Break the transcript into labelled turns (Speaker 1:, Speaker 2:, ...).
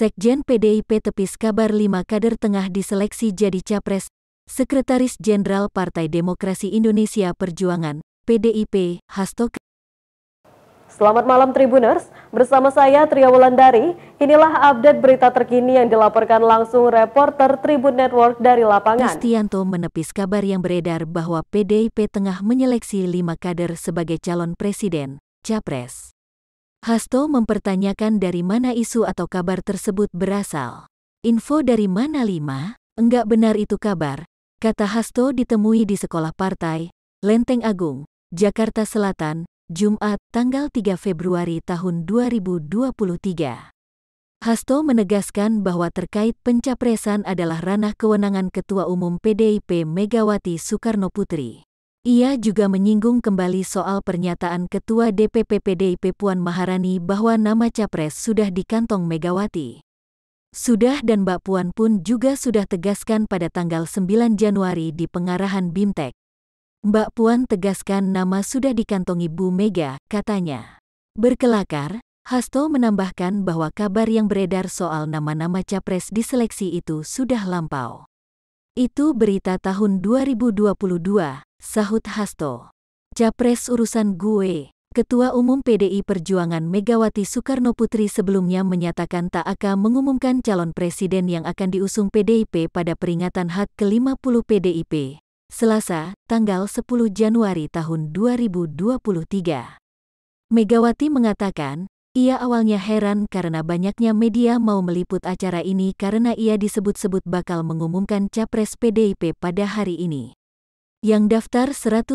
Speaker 1: Sekjen PDIP Tepis kabar lima kader tengah diseleksi jadi capres, Sekretaris Jenderal Partai Demokrasi Indonesia Perjuangan, PDIP, Hasto. Selamat malam Tribuners, bersama saya Tria Wulandari, inilah update berita terkini yang dilaporkan langsung reporter Tribun Network dari lapangan. Kristianto menepis kabar yang beredar bahwa PDIP tengah menyeleksi lima kader sebagai calon presiden, Capres. Hasto mempertanyakan dari mana isu atau kabar tersebut berasal. Info dari mana lima? Enggak benar itu kabar, kata Hasto ditemui di sekolah partai, Lenteng Agung, Jakarta Selatan, Jumat, tanggal 3 Februari tahun 2023. Hasto menegaskan bahwa terkait pencapresan adalah ranah kewenangan Ketua Umum PDIP Megawati Soekarnoputri. Ia juga menyinggung kembali soal pernyataan Ketua DPP PDIP Puan Maharani bahwa nama capres sudah di kantong Megawati. Sudah dan Mbak Puan pun juga sudah tegaskan pada tanggal 9 Januari di pengarahan BIMTEK. Mbak Puan tegaskan nama sudah dikantongi Bu Mega, katanya. Berkelakar, Hasto menambahkan bahwa kabar yang beredar soal nama-nama capres di seleksi itu sudah lampau. Itu berita tahun 2022. Sahut Hasto. Capres urusan gue. Ketua Umum PDI Perjuangan Megawati Soekarno Putri sebelumnya menyatakan tak akan mengumumkan calon presiden yang akan diusung PDIP pada peringatan HAT ke-50 PDIP. Selasa, tanggal 10 Januari tahun 2023. Megawati mengatakan, ia awalnya heran karena banyaknya media mau meliput acara ini karena ia disebut-sebut bakal mengumumkan capres PDIP pada hari ini. Yang daftar 150.